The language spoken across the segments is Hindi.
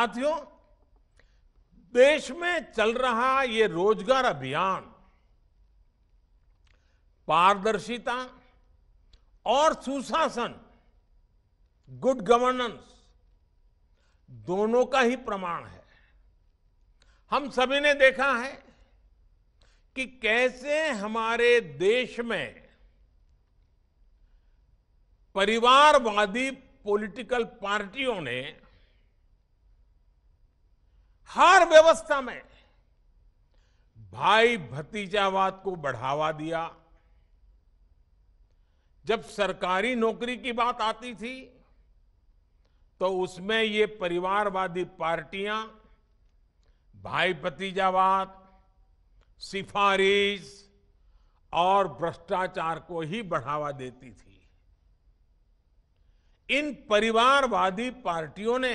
साथियों देश में चल रहा ये रोजगार अभियान पारदर्शिता और सुशासन गुड गवर्नेंस दोनों का ही प्रमाण है हम सभी ने देखा है कि कैसे हमारे देश में परिवारवादी पॉलिटिकल पार्टियों ने हर व्यवस्था में भाई भतीजावाद को बढ़ावा दिया जब सरकारी नौकरी की बात आती थी तो उसमें ये परिवारवादी पार्टियां भाई भतीजावाद सिफारिश और भ्रष्टाचार को ही बढ़ावा देती थी इन परिवारवादी पार्टियों ने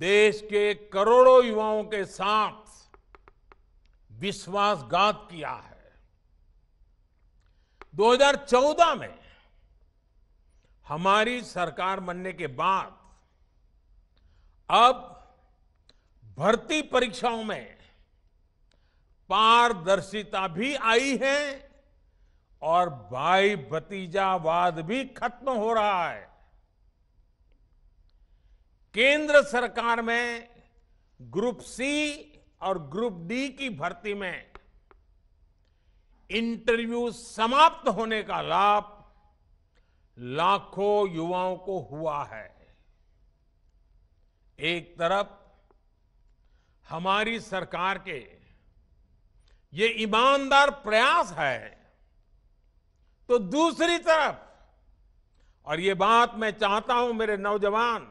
देश के करोड़ों युवाओं के साथ विश्वासघात किया है 2014 में हमारी सरकार बनने के बाद अब भर्ती परीक्षाओं में पारदर्शिता भी आई है और भाई भतीजावाद भी खत्म हो रहा है केंद्र सरकार में ग्रुप सी और ग्रुप डी की भर्ती में इंटरव्यू समाप्त होने का लाभ लाखों युवाओं को हुआ है एक तरफ हमारी सरकार के ये ईमानदार प्रयास है तो दूसरी तरफ और ये बात मैं चाहता हूं मेरे नौजवान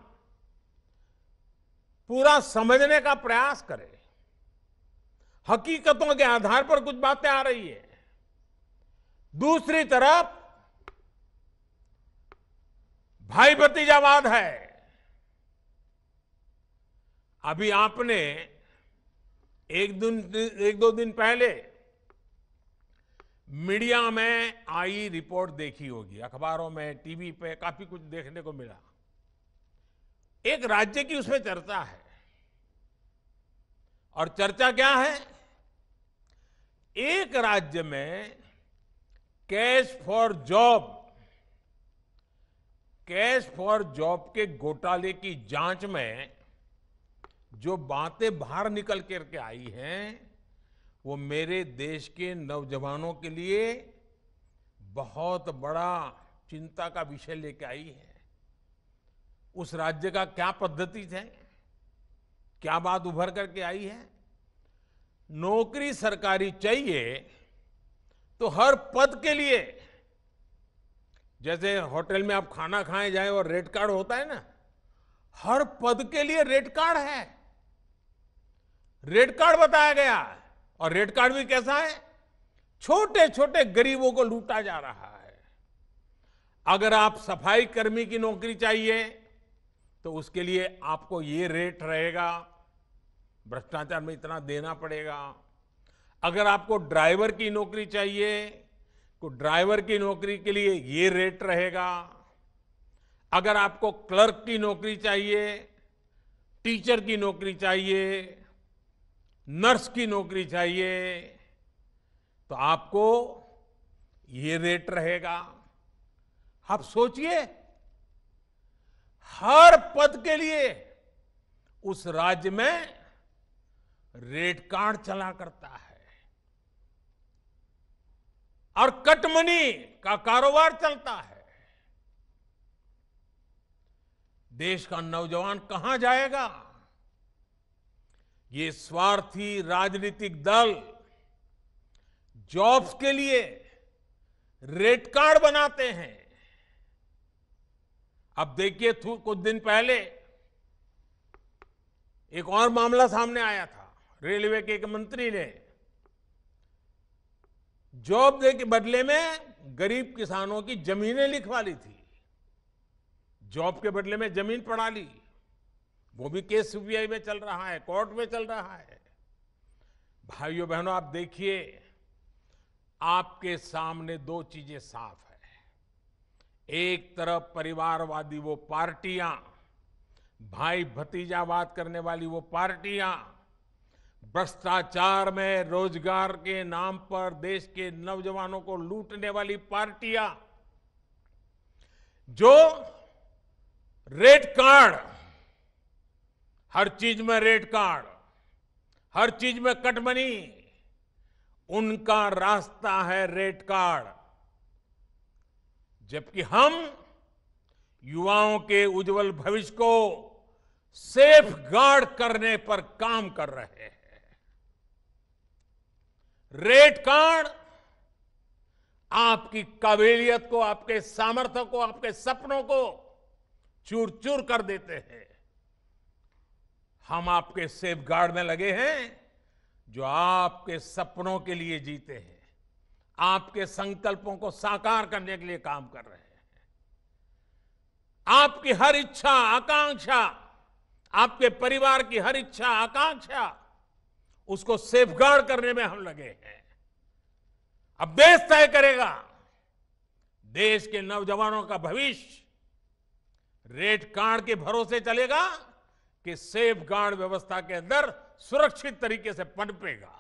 पूरा समझने का प्रयास करें हकीकतों के आधार पर कुछ बातें आ रही है दूसरी तरफ भाई भतीजावाद है अभी आपने एक दिन एक दो दिन पहले मीडिया में आई रिपोर्ट देखी होगी अखबारों में टीवी पे काफी कुछ देखने को मिला एक राज्य की उसमें चर्चा है और चर्चा क्या है एक राज्य में cash for job cash for job के घोटाले की जांच में जो बातें बाहर निकल करके आई हैं वो मेरे देश के नौजवानों के लिए बहुत बड़ा चिंता का विषय लेके आई है उस राज्य का क्या पद्धति है क्या बात उभर करके आई है नौकरी सरकारी चाहिए तो हर पद के लिए जैसे होटल में आप खाना खाए जाए और रेट कार्ड होता है ना हर पद के लिए रेट कार्ड है रेट कार्ड बताया गया और रेट कार्ड भी कैसा है छोटे छोटे गरीबों को लूटा जा रहा है अगर आप सफाई कर्मी की नौकरी चाहिए तो उसके लिए आपको ये रेट रहेगा भ्रष्टाचार में इतना देना पड़ेगा अगर आपको ड्राइवर की नौकरी चाहिए तो ड्राइवर की नौकरी के लिए ये रेट रहेगा अगर आपको क्लर्क की नौकरी चाहिए टीचर की नौकरी चाहिए नर्स की नौकरी चाहिए तो आपको ये रेट रहेगा आप सोचिए हर पद के लिए उस राज्य में रेड कार्ड चला करता है और कटमनी का कारोबार चलता है देश का नौजवान कहां जाएगा ये स्वार्थी राजनीतिक दल जॉब्स के लिए रेड कार्ड बनाते हैं अब देखिए कुछ दिन पहले एक और मामला सामने आया था रेलवे के एक मंत्री ने जॉब दे के बदले में गरीब किसानों की जमीनें लिखवा ली थी जॉब के बदले में जमीन पड़ा ली वो भी केस सीबीआई में चल रहा है कोर्ट में चल रहा है भाइयों बहनों आप देखिए आपके सामने दो चीजें साफ है एक तरफ परिवारवादी वो पार्टियां भाई भतीजावाद करने वाली वो पार्टियां भ्रष्टाचार में रोजगार के नाम पर देश के नौजवानों को लूटने वाली पार्टियां जो रेड कार्ड हर चीज में रेड कार्ड हर चीज में कटमनी उनका रास्ता है रेड कार्ड जबकि हम युवाओं के उज्जवल भविष्य को सेफ गार्ड करने पर काम कर रहे हैं रेड कार्ड आपकी काबिलियत को आपके सामर्थ्य को आपके सपनों को चूर चूर कर देते हैं हम आपके सेफ गार्ड में लगे हैं जो आपके सपनों के लिए जीते हैं आपके संकल्पों को साकार करने के लिए काम कर रहे हैं आपकी हर इच्छा आकांक्षा आपके परिवार की हर इच्छा आकांक्षा उसको सेफगार्ड करने में हम लगे हैं अब देश तय करेगा देश के नौजवानों का भविष्य रेड कार्ड के भरोसे चलेगा कि सेफ गार्ड व्यवस्था के अंदर सुरक्षित तरीके से पनपेगा